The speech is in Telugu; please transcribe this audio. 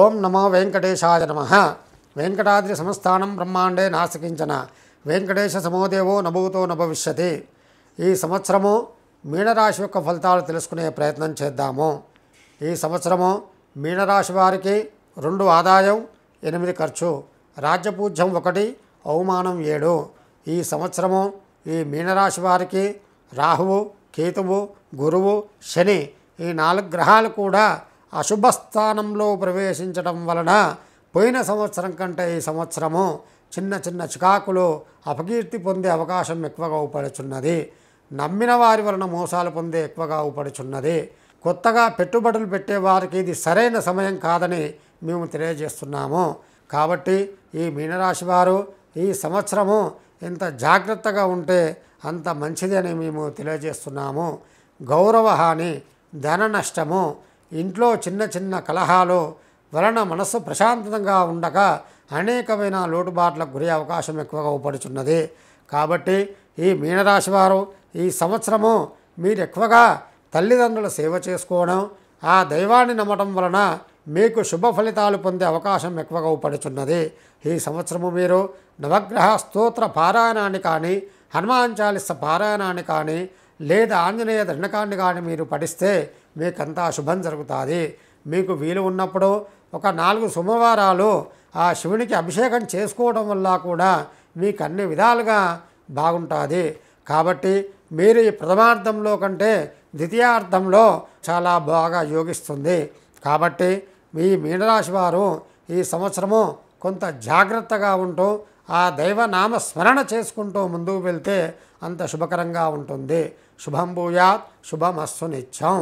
ఓం నమో వెంకటేశాయ నమ వెంకటాద్రి సంస్థానం బ్రహ్మాండే నాస్తికించిన వెంకటేశ సమోదేవో నభూతో నభవిష్యతి ఈ సంవత్సరము మీనరాశి యొక్క ఫలితాలు తెలుసుకునే ప్రయత్నం చేద్దాము ఈ సంవత్సరము మీనరాశి వారికి రెండు ఆదాయం ఎనిమిది ఖర్చు రాజ్యపూజ్యం ఒకటి అవమానం ఏడు ఈ సంవత్సరము ఈ మీనరాశి వారికి రాహువు కేతువు గురువు శని ఈ నాలుగు గ్రహాలు కూడా అశుభస్థానంలో ప్రవేశించడం వలన పోయిన సంవత్సరం కంటే ఈ సంవత్సరము చిన్న చిన్న చికాకులు అపకీర్తి పొందే అవకాశం ఎక్కువగా ఊపడుచున్నది నమ్మిన వారి వలన మోసాలు పొందే ఎక్కువగా ఊపడుచున్నది కొత్తగా పెట్టుబడులు పెట్టేవారికి ఇది సరైన సమయం కాదని మేము తెలియజేస్తున్నాము కాబట్టి ఈ మీనరాశి వారు ఈ సంవత్సరము ఎంత జాగ్రత్తగా ఉంటే అంత మంచిదని మేము తెలియజేస్తున్నాము గౌరవహాని ధన నష్టము ఇంట్లో చిన్న చిన్న కలహాలు వలన మనస్సు ప్రశాంతంగా ఉండగా అనేకమైన లోటుబాట్లకు గురే అవకాశం ఎక్కువగా ఊపడుచున్నది కాబట్టి ఈ మీనరాశి వారు ఈ సంవత్సరము మీరు ఎక్కువగా తల్లిదండ్రుల సేవ చేసుకోవడం ఆ దైవాన్ని నమ్మటం వలన మీకు శుభ ఫలితాలు పొందే అవకాశం ఎక్కువగా ఊపడుచున్నది ఈ సంవత్సరము మీరు నవగ్రహ స్తోత్ర పారాయణాన్ని కానీ హనుమాన్ చాలిస పారాయణాన్ని కానీ లేదా ఆంజనేయ దండకాన్ని కానీ మీరు పఠిస్తే మీకంతా శుభం జరుగుతుంది మీకు వీలు ఉన్నప్పుడు ఒక నాలుగు సోమవారాలు ఆ శివునికి అభిషేకం చేసుకోవడం వల్ల కూడా మీకు అన్ని విధాలుగా బాగుంటుంది కాబట్టి మీరు ఈ ప్రథమార్థంలో కంటే ద్వితీయార్థంలో చాలా బాగా యోగిస్తుంది కాబట్టి మీ మీనరాశి వారు ఈ సంవత్సరము కొంత జాగ్రత్తగా ఉంటూ ఆ దైవనామ స్మరణ చేసుకుంటూ ముందుకు వెళ్తే అంత శుభకరంగా ఉంటుంది శుభం భూయాత్ శుభమస్సు నిత్యం